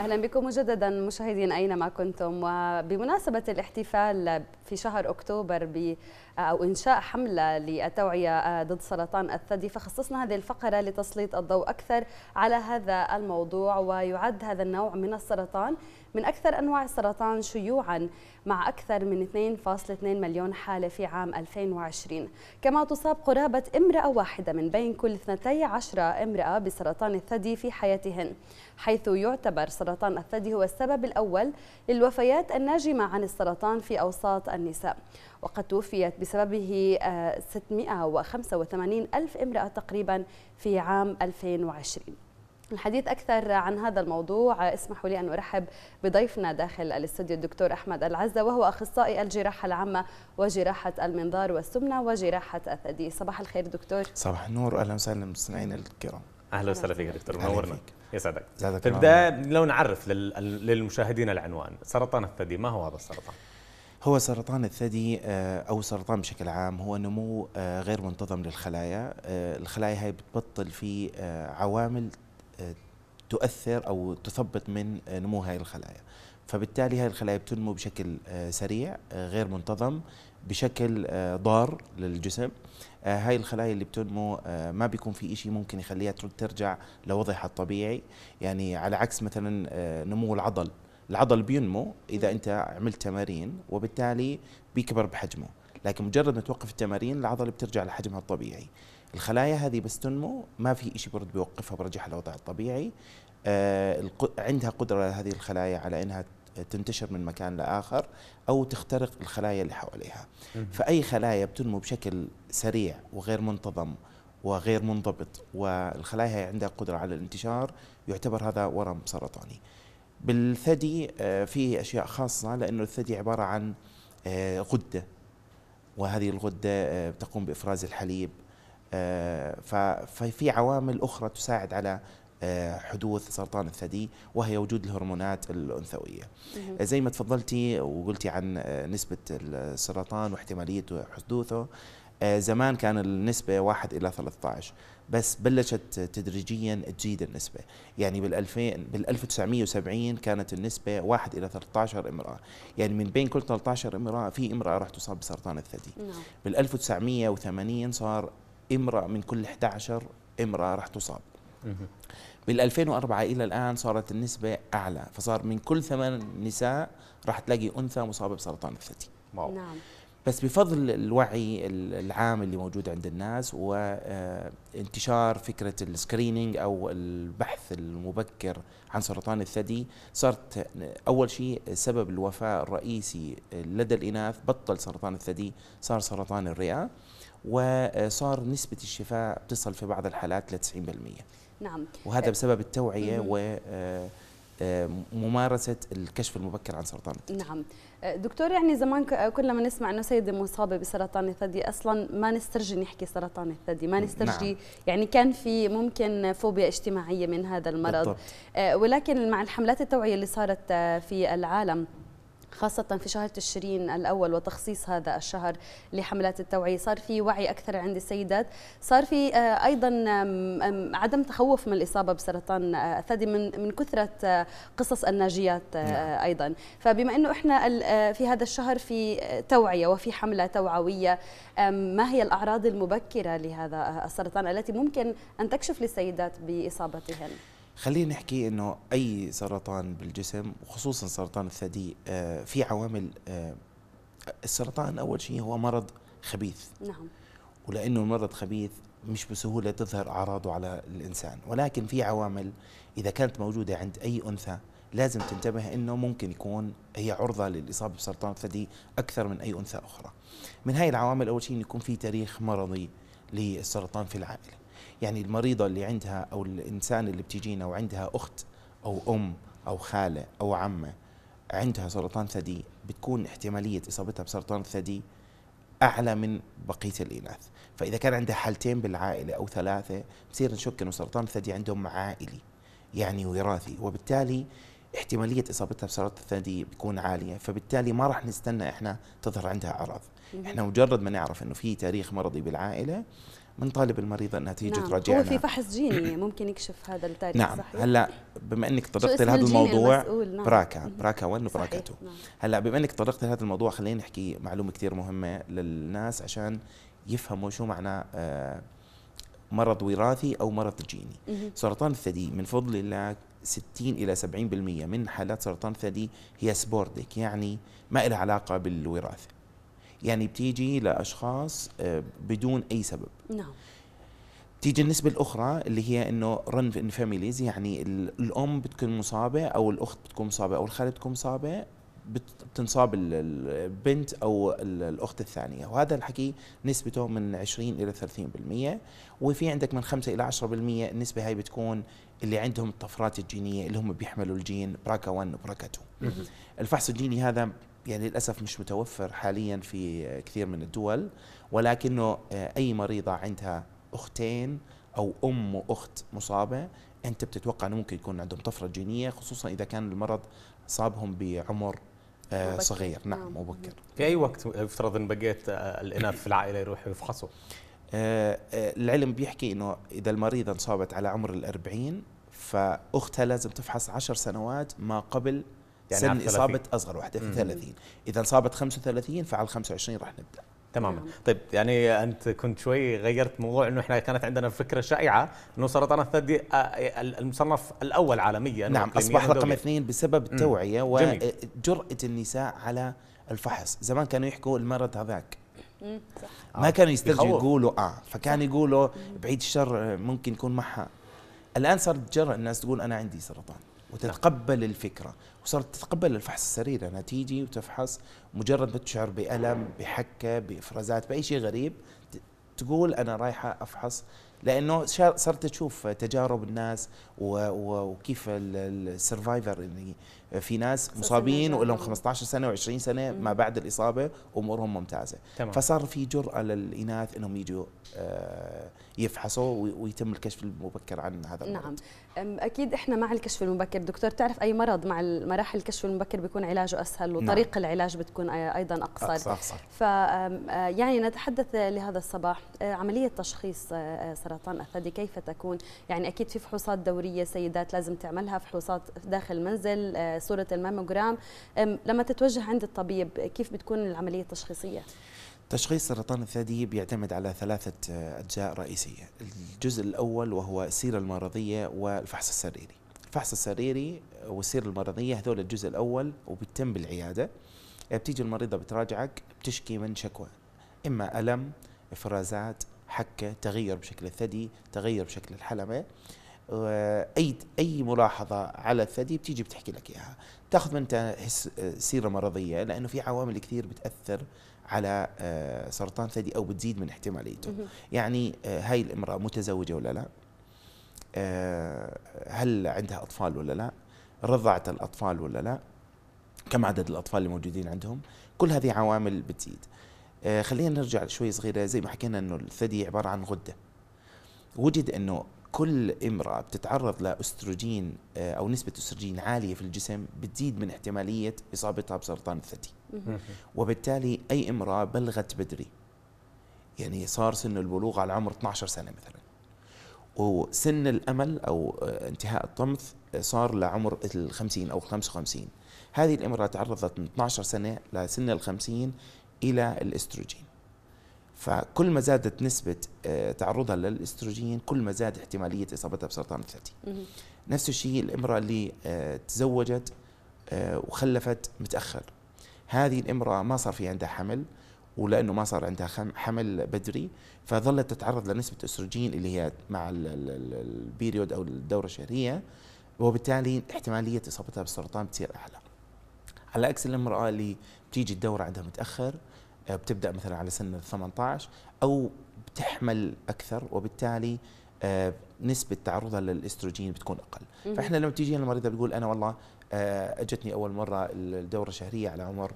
اهلا بكم مجددا مشاهدين اينما كنتم وبمناسبه الاحتفال في شهر اكتوبر ب او انشاء حمله للتوعيه ضد سرطان الثدي فخصصنا هذه الفقره لتسليط الضوء اكثر على هذا الموضوع ويعد هذا النوع من السرطان من أكثر أنواع السرطان شيوعا مع أكثر من 2.2 مليون حالة في عام 2020 كما تصاب قرابة امرأة واحدة من بين كل 12 امرأة بسرطان الثدي في حياتهن حيث يعتبر سرطان الثدي هو السبب الأول للوفيات الناجمة عن السرطان في أوساط النساء وقد توفيت بسببه 685 آه، ألف امرأة تقريبا في عام 2020 الحديث أكثر عن هذا الموضوع اسمحوا لي أن أرحب بضيفنا داخل الاستوديو الدكتور أحمد العزة وهو أخصائي الجراحة العامة وجراحة المنظار والسمنة وجراحة الثدي صباح الخير دكتور صباح النور أهلا وسهلا بالمستمعين الكرام أهلا وسهلا فيك دكتور منورنا يسعدك البداية لو نعرف للمشاهدين العنوان سرطان الثدي ما هو هذا السرطان؟ هو سرطان الثدي آه، او سرطان بشكل عام هو نمو آه، غير منتظم للخلايا آه، الخلايا هاي بتبطل في عوامل تؤثر او تثبط من نمو هذه الخلايا فبالتالي هذه الخلايا بتنمو بشكل آه، سريع آه، غير منتظم بشكل آه، ضار للجسم هاي الخلايا اللي بتنمو ما بيكون في شيء ممكن يخليها ترجع لوضعها الطبيعي يعني على عكس مثلا نمو العضل العضل بينمو اذا انت عملت تمارين وبالتالي بيكبر بحجمه لكن مجرد ما توقف التمارين العضله بترجع لحجمها الطبيعي الخلايا هذه بس تنمو ما في شيء برد بيوقفها برجعها لوضعها الطبيعي آه عندها قدره هذه الخلايا على انها تنتشر من مكان لاخر او تخترق الخلايا اللي حواليها فاي خلايا بتنمو بشكل سريع وغير منتظم وغير منضبط والخلايا عندها قدره على الانتشار يعتبر هذا ورم سرطاني بالثدي آه في اشياء خاصه لانه الثدي عباره عن آه غده وهذه الغده آه، تقوم بافراز الحليب آه، ففي عوامل اخرى تساعد على آه، حدوث سرطان الثدي وهي وجود الهرمونات الانثويه زي ما تفضلتي وقلتي عن نسبه السرطان واحتماليه حدوثه آه، زمان كان النسبة 1 إلى 13 بس بلشت تدريجيا تزيد النسبة يعني بال2000 بال1970 كانت النسبة 1 إلى 13 امرأة يعني من بين كل 13 امرأة في امرأة راح تصاب بسرطان الثدي نعم. بال1980 صار امرأة من كل 11 امرأة راح تصاب بال2004 إلى الآن صارت النسبة أعلى فصار من كل ثمان نساء راح تلاقي أنثى مصابة بسرطان الثدي واو. نعم بس بفضل الوعي العام اللي موجود عند الناس وانتشار آه، فكرة السكرينينج أو البحث المبكر عن سرطان الثدي صارت أول شيء سبب الوفاة الرئيسي لدى الإناث بطل سرطان الثدي صار سرطان الرئة وصار آه، نسبة الشفاء تصل في بعض الحالات ل 90% نعم وهذا آه. بسبب التوعية و ممارسه الكشف المبكر عن سرطان الثدي نعم أه، دكتور يعني زمان كل ما نسمع انه سيده مصابه بسرطان الثدي اصلا ما نسترجي نحكي سرطان الثدي ما نعم. نسترجي نعم. يعني كان في ممكن فوبيا اجتماعيه من هذا المرض بالضبط. أه، ولكن مع الحملات التوعيه اللي صارت أه، في العالم خاصة في شهر تشرين الأول وتخصيص هذا الشهر لحملات التوعية صار في وعي أكثر عند السيدات صار في آه، أيضا عدم تخوف من الإصابة بسرطان الثدي آه، من من كثرة آه، قصص الناجيات نعم. أيضا فبما أنه إحنا في هذا الشهر في توعية وفي حملة توعوية ما هي الأعراض المبكرة لهذا السرطان التي ممكن أن تكشف للسيدات بإصابتهن؟ خلينا نحكي انه اي سرطان بالجسم وخصوصا سرطان الثدي آه، في عوامل آه، السرطان اول شيء هو مرض خبيث نعم ولانه المرض خبيث مش بسهوله تظهر اعراضه على الانسان ولكن في عوامل اذا كانت موجوده عند اي انثى لازم تنتبه انه ممكن يكون هي عرضه للاصابه بسرطان الثدي اكثر من اي انثى اخرى من هاي العوامل اول شيء يكون في تاريخ مرضي للسرطان في العائله يعني المريضة اللي عندها أو الإنسان اللي بتجينا وعندها أخت أو أم أو خالة أو عمة عندها سرطان ثدي بتكون احتمالية إصابتها بسرطان الثدي أعلى من بقية الإناث فإذا كان عندها حالتين بالعائلة أو ثلاثة بصير نشك أنه سرطان الثدي عندهم عائلي يعني وراثي وبالتالي احتمالية إصابتها بسرطان الثدي بتكون عالية فبالتالي ما راح نستنى إحنا تظهر عندها أعراض إحنا مجرد ما نعرف أنه في تاريخ مرضي بالعائلة بنطالب المريضه انها تيجي نعم. تراجعنا هو في فحص جيني ممكن يكشف هذا التاريخ نعم صحيح؟ هلا بما انك طرقت لهذا الموضوع نعم. براكا براكا 1 وبراكا 2 نعم. هلا بما انك طرقت لهذا الموضوع خلينا نحكي معلومه كثير مهمه للناس عشان يفهموا شو معناه مرض وراثي او مرض جيني مم. سرطان الثدي من فضل الله 60 الى 70% من حالات سرطان الثدي هي سبوردك يعني ما لها علاقه بالوراثه يعني بتيجي لاشخاص آه، بدون اي سبب نعم تيجي النسبة الأخرى اللي هي إنه رن إن فاميليز يعني الأم بتكون مصابة أو الأخت بتكون مصابة أو الخالة بتكون مصابة بتنصاب البنت أو الأخت الثانية وهذا الحكي نسبته من 20 إلى 30% وفي عندك من 5 إلى 10% النسبة هاي بتكون اللي عندهم الطفرات الجينية اللي هم بيحملوا الجين براكا 1 وبراكا 2 الفحص الجيني هذا يعني للاسف مش متوفر حاليا في كثير من الدول ولكنه آه، اي مريضه عندها اختين او ام واخت مصابه انت بتتوقع انه ممكن يكون عندهم طفره جينيه خصوصا اذا كان المرض صابهم بعمر آه، صغير نعم, نعم. مبكر في اي وقت يفترض ان بقيت آه، الاناث في العائله يروحوا يفحصوا العلم بيحكي انه اذا المريضه انصابت على عمر الأربعين فاختها لازم تفحص عشر سنوات ما قبل يعني سن اصابه اصغر واحده في 30 اذا صابت 35 فعلى 25 راح نبدا تماما طيب يعني انت كنت شوي غيرت موضوع انه احنا كانت عندنا فكره شائعه انه سرطان الثدي آه، آه، المصنف الاول عالميا نعم اصبح رقم اثنين بسبب التوعيه وجراه النساء على الفحص زمان كانوا يحكوا المرض هذاك ما آه. كانوا يسترجوا يقولوا اه فكان يقولوا بعيد الشر آه، ممكن يكون معها الان صارت جرأة الناس تقول انا عندي سرطان نعم. وتتقبل الفكرة وصارت تتقبل الفحص السريري أنها تيجي وتفحص مجرد ما تشعر بألم بحكة بإفرازات بأي شيء غريب تقول أنا رايحة أفحص لأنه صرت تشوف تجارب الناس وكيف السرفايفر في ناس مصابين ولهم 15 سنه و20 سنه ما بعد الاصابه امورهم ممتازه تمام. فصار في جراه للاناث انهم يجوا آه، يفحصوا ويتم الكشف المبكر عن هذا المرض. نعم اكيد احنا مع الكشف المبكر دكتور تعرف اي مرض مع مراحل الكشف المبكر بيكون علاجه اسهل نعم. وطريقه نعم. العلاج بتكون ايضا اقصر أقصر, أقصر. ف آه، يعني نتحدث لهذا الصباح آه، عمليه تشخيص سرطان الثدي كيف تكون يعني اكيد في فحوصات دوريه سيدات لازم تعملها فحوصات داخل المنزل صوره الماموجرام لما تتوجه عند الطبيب كيف بتكون العمليه التشخيصيه تشخيص سرطان الثدي بيعتمد على ثلاثة آه، أجزاء رئيسية الجزء الأول وهو السيرة المرضية والفحص السريري الفحص السريري والسيرة المرضية هذول الجزء الأول وبتتم بالعيادة آه، بتيجي المريضة بتراجعك بتشكي من شكوى إما ألم إفرازات حكة تغير بشكل الثدي تغير بشكل الحلمة آه، اي اي ملاحظه على الثدي بتيجي بتحكي لك اياها تاخذ منها آه، سيره مرضيه لانه في عوامل كثير بتاثر على آه، سرطان ثدي او بتزيد من احتماليته يعني هاي الامراه متزوجه ولا لا هل عندها اطفال ولا لا رضعت الاطفال ولا لا كم عدد الاطفال اللي موجودين عندهم كل هذه عوامل بتزيد خلينا نرجع شوي صغيره زي ما حكينا انه الثدي عباره عن غده وجد انه كل امرأة بتتعرض لأستروجين آه، أو نسبة أستروجين عالية في الجسم بتزيد من احتمالية إصابتها بسرطان الثدي وبالتالي أي امرأة بلغت بدري يعني صار سن البلوغ على عمر 12 سنة مثلا وسن الأمل أو آه، انتهاء الطمث آه، صار لعمر ال 50 أو 55 هذه الامرأة تعرضت من 12 سنة لسن ال 50 إلى الإستروجين فكل ما زادت نسبة آه، تعرضها للاستروجين كل ما زاد احتمالية إصابتها بسرطان الثدي نفس الشيء الامرأة اللي آه، تزوجت آه، وخلفت متأخر هذه الامرأة ما صار في عندها حمل ولانه ما صار عندها حمل بدري فظلت تتعرض لنسبه استروجين اللي هي مع البيريود او الدوره الشهريه وبالتالي احتماليه اصابتها بالسرطان بتصير اعلى. على عكس الامراه اللي بتيجي الدوره عندها متاخر آه، بتبدا مثلا على سن ال 18 او بتحمل اكثر وبالتالي آه، نسبه تعرضها للاستروجين بتكون اقل فاحنا لما تيجي المريضه بتقول انا والله آه، اجتني اول مره الدوره الشهريه على عمر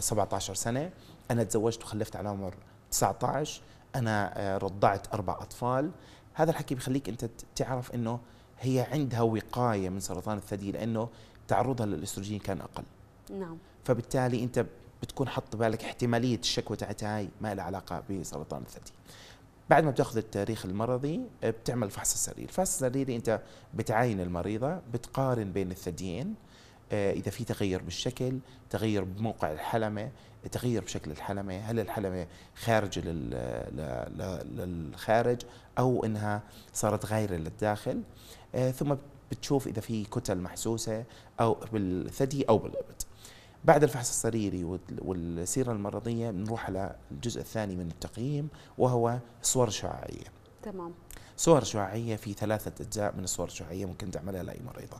17 سنه انا تزوجت وخلفت على عمر 19 انا رضعت اربع اطفال هذا الحكي بخليك انت تعرف انه هي عندها وقايه من سرطان الثدي لانه تعرضها للاستروجين كان اقل نعم فبالتالي انت بتكون حط بالك احتماليه الشكوى تاعتها هاي ما لها علاقه بسرطان الثدي بعد ما بتاخذ التاريخ المرضي آه، بتعمل فحص السريري الفحص السريري انت بتعاين المريضه بتقارن بين الثديين آه، اذا في تغير بالشكل تغير بموقع الحلمه تغير بشكل الحلمه هل الحلمه خارجه للخارج او انها صارت غايره للداخل آه، ثم بتشوف اذا في كتل محسوسه او بالثدي او بالابط بعد الفحص السريري والسيرة المرضية نروح على الجزء الثاني من التقييم وهو الصور الشعاعية تمام صور شعاعية في ثلاثة أجزاء من الصور الشعاعية ممكن تعملها لأي مريضة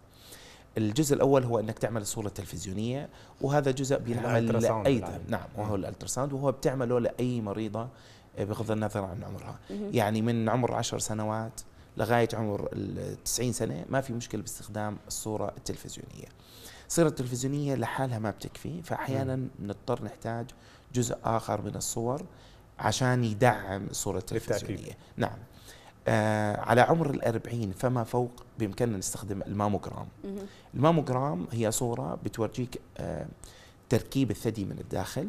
الجزء الأول هو أنك تعمل الصورة التلفزيونية وهذا جزء بينعمل أيضا نعم وهو الألتراساوند وهو بتعمله لأي مريضة بغض النظر عن عمرها يعني من عمر عشر سنوات لغاية عمر التسعين سنة ما في مشكلة باستخدام الصورة التلفزيونية الصيغه التلفزيونيه لحالها ما بتكفي فاحيانا نضطر نحتاج جزء اخر من الصور عشان يدعم الصوره التلفزيونيه بالتأكيد. نعم آه على عمر الأربعين فما فوق بإمكاننا نستخدم الماموجرام الماموجرام هي صورة بتورجيك آه تركيب الثدي من الداخل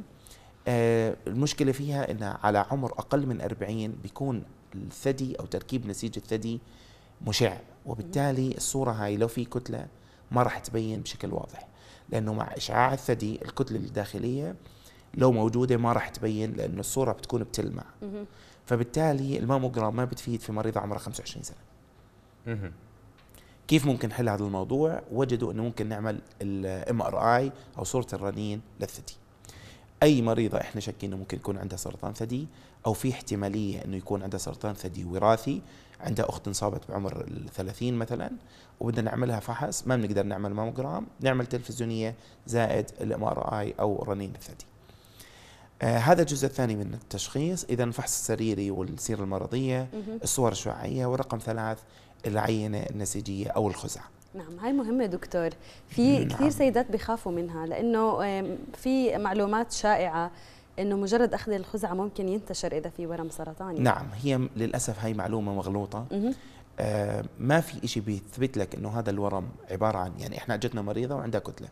آه المشكلة فيها أنها على عمر أقل من 40 بيكون الثدي أو تركيب نسيج الثدي مشع وبالتالي الصورة هاي لو في كتلة ما راح تبين بشكل واضح لانه مع اشعاع الثدي الكتله الداخليه لو موجوده ما راح تبين لانه الصوره بتكون بتلمع فبالتالي الماموجرام ما بتفيد في مريضه عمرها 25 سنه كيف ممكن نحل هذا الموضوع وجدوا انه ممكن نعمل الام ار اي او صوره الرنين للثدي اي مريضه احنا شاكين ممكن يكون عندها سرطان ثدي او في احتماليه انه يكون عندها سرطان ثدي وراثي عندها اخت انصابت بعمر 30 مثلا وبدنا نعملها فحص ما بنقدر نعمل ماموجرام نعمل تلفزيونيه زائد الام ار اي او رنين الثدي آه هذا الجزء الثاني من التشخيص اذا الفحص السريري والسيره المرضيه الصور الشعاعيه ورقم ثلاث العينه النسيجيه او الخزعه نعم هاي مهمة دكتور في نعم. كثير سيدات بيخافوا منها لأنه في معلومات شائعة انه مجرد اخذ الخزعه ممكن ينتشر اذا في ورم سرطاني نعم هي للاسف هاي معلومه مغلوطه آه ما في شيء بيثبت لك انه هذا الورم عباره عن يعني احنا اجتنا مريضه وعندها كتله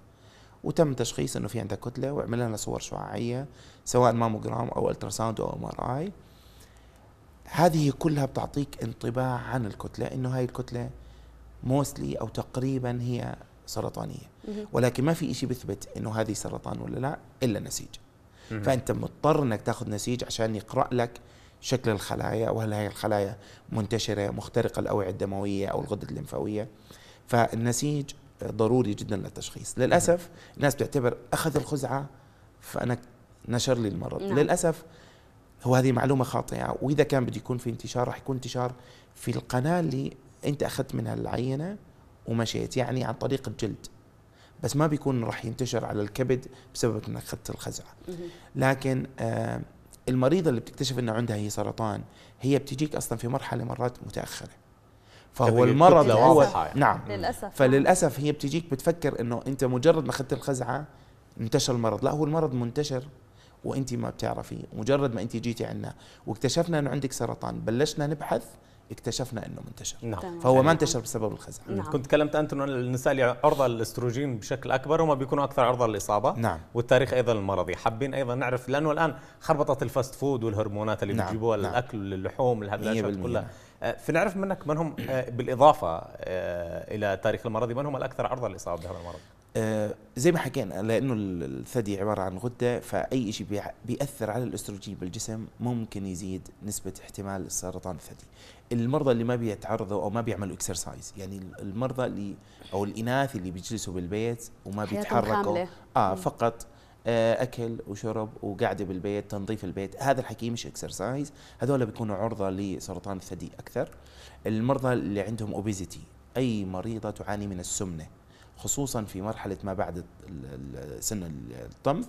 وتم تشخيص انه في عندها كتله وعملنا لها صور شعاعيه سواء ماموجرام او التراساوند او ام ار اي هذه كلها بتعطيك انطباع عن الكتله انه هاي الكتله موستلي او تقريبا هي سرطانيه ولكن ما في شيء بيثبت انه هذه سرطان ولا لا الا نسيج فانت مضطر انك تاخذ نسيج عشان يقرا لك شكل الخلايا وهل هي الخلايا منتشره مخترقه الاوعيه الدمويه او الغده الليمفاويه فالنسيج ضروري جدا للتشخيص للاسف الناس بتعتبر اخذ الخزعه فانا نشر لي المرض نعم. للاسف هو هذه معلومه خاطئه واذا كان بده يكون في انتشار راح يكون انتشار في القناه اللي انت اخذت منها العينه ومشيت يعني عن طريق الجلد بس ما بيكون راح ينتشر على الكبد بسبب انك اخذت الخزعه لكن آه المريضه اللي بتكتشف انه عندها هي سرطان هي بتجيك اصلا في مرحله مرات متاخره فهو المرض هو يعني. نعم للاسف فللاسف هي بتجيك بتفكر انه انت مجرد ما اخذت الخزعه انتشر المرض لا هو المرض منتشر وانت ما بتعرفيه مجرد ما انت جيتي عندنا واكتشفنا انه عندك سرطان بلشنا نبحث اكتشفنا انه منتشر نعم. فهو ما انتشر بسبب الخزعه نعم. كنت تكلمت انت انه النساء اللي عرضه للاستروجين بشكل اكبر وما بيكونوا اكثر عرضه للاصابه نعم والتاريخ ايضا المرضي حابين ايضا نعرف لانه الان خربطت الفاست فود والهرمونات اللي نعم. بتجيبوها نعم. للاكل واللحوم الهبلاشات كلها آه، فنعرف منك من هم آه، بالاضافه آه، الى تاريخ المرضي من هم الاكثر عرضه للاصابه بهذا المرض آه، زي ما حكينا لانه الثدي عباره عن غده فاي شيء بياثر على الاستروجين بالجسم ممكن يزيد نسبه احتمال سرطان الثدي المرضى اللي ما بيتعرضوا او ما بيعملوا اكسرسايز يعني المرضى اللي او الاناث اللي بيجلسوا بالبيت وما بيتحركوا اه فقط آه اكل وشرب وقعده بالبيت تنظيف البيت هذا الحكي مش اكسرسايز هذول بيكونوا عرضه لسرطان الثدي اكثر المرضى اللي عندهم اوبيزيتي اي مريضه تعاني من السمنه خصوصا في مرحله ما بعد سن الطمث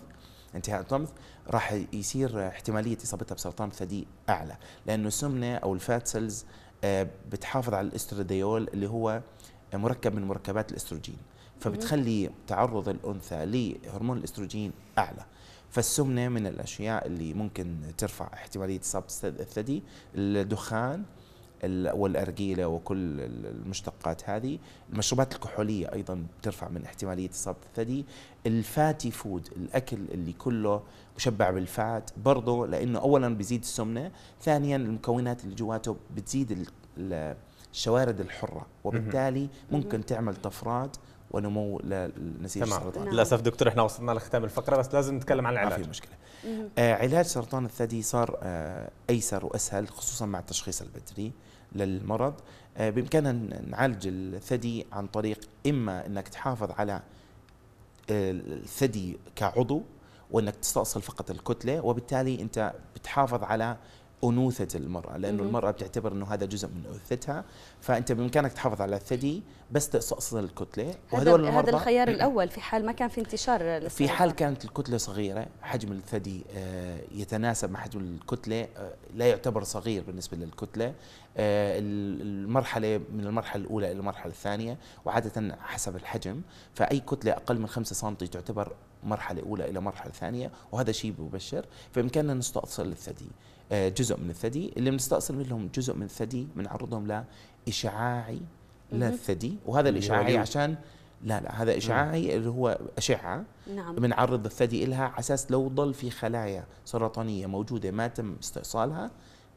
انتهاء الطمث راح يصير احتماليه اصابتها بسرطان الثدي اعلى لانه السمنه او الفات سيلز آه، بتحافظ على الاستراديول اللي هو مركب من مركبات الاستروجين فبتخلي تعرض الانثى لهرمون الاستروجين اعلى فالسمنه من الاشياء اللي ممكن ترفع احتماليه اصابه الثدي الدخان والارجيله وكل المشتقات هذه المشروبات الكحوليه ايضا بترفع من احتماليه اصابه الثدي الفاتي فود الاكل اللي كله مشبع بالفات برضه لانه اولا بيزيد السمنه ثانيا المكونات اللي جواته بتزيد الشوارد الحره وبالتالي ممكن تعمل طفرات ونمو السرطاني السرطان نعم. للاسف دكتور احنا وصلنا لختام الفقره بس لازم نتكلم عن العلاج ما في مشكله آه علاج سرطان الثدي صار آه ايسر واسهل خصوصا مع التشخيص البدري للمرض آه، بامكاننا نعالج الثدي عن طريق إما أنك تحافظ على آه، الثدي كعضو وأنك تستأصل فقط الكتلة وبالتالي أنت بتحافظ على انوثه المراه لانه المراه بتعتبر انه هذا جزء من انوثتها فانت بامكانك تحافظ على الثدي بس تقصص الكتله وهذول هذا الخيار الاول في حال ما كان في انتشار في حال كانت الكتله صغيره حجم الثدي آه، يتناسب مع حجم الكتله آه، لا يعتبر صغير بالنسبه للكتله آه، المرحله من المرحله الاولى الى المرحله الثانيه وعاده حسب الحجم فاي كتله اقل من 5 سم تعتبر مرحله اولى الى مرحله ثانيه وهذا شيء مبشر فبامكاننا نستأصل الثدي آه، جزء من الثدي اللي بنستأصل منهم جزء من الثدي بنعرضهم لإشعاعي للثدي وهذا الإشعاعي عشان لا لا هذا إشعاعي اللي هو أشعة نعم بنعرض الثدي لها على أساس لو ضل في خلايا سرطانية موجودة ما تم استئصالها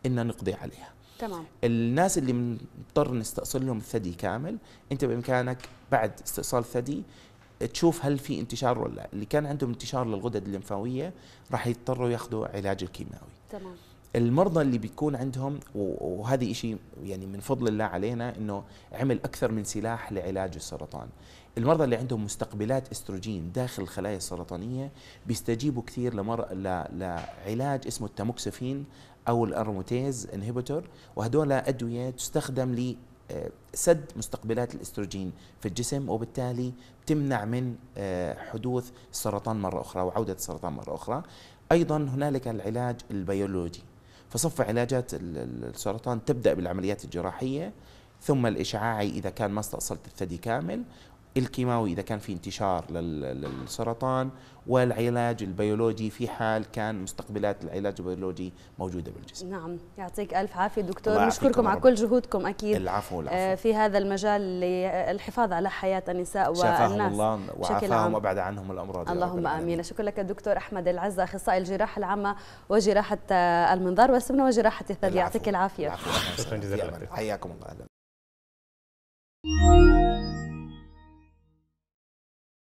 إن نقضي عليها تمام الناس اللي بنضطر نستأصل لهم الثدي كامل أنت بإمكانك بعد استئصال الثدي تشوف هل في انتشار ولا لا اللي كان عندهم انتشار للغدد الليمفاوية راح يضطروا ياخذوا علاج الكيماوي تمام المرضى اللي بيكون عندهم وهذه شيء يعني من فضل الله علينا انه عمل اكثر من سلاح لعلاج السرطان المرضى اللي عندهم مستقبلات استروجين داخل الخلايا السرطانيه بيستجيبوا كثير لمر... ل... لعلاج اسمه التاموكسفين او الارموتيز انهبيتور وهدول ادويه تستخدم ل آه، سد مستقبلات الاستروجين في الجسم وبالتالي تمنع من آه، حدوث السرطان مره اخرى وعوده السرطان مره اخرى ايضا هنالك العلاج البيولوجي فصف علاجات السرطان تبدأ بالعمليات الجراحية ثم الإشعاعي إذا كان ما استأصلت الثدي كامل الكيماوي اذا كان في انتشار للسرطان والعلاج البيولوجي في حال كان مستقبلات العلاج البيولوجي موجوده بالجسم. نعم يعطيك الف عافيه دكتور نشكركم على كل جهودكم اكيد العفو العفو آه، في هذا المجال للحفاظ على حياه النساء والناس الله وعافاهم وابعد عنهم الامراض اللهم امين شكرا لك الدكتور احمد العزة اخصائي الجراحه العامه وجراحه آه، المنظار والسمنه وجراحه الثدي يعطيك العافيه شكرا جزيلا حياكم الله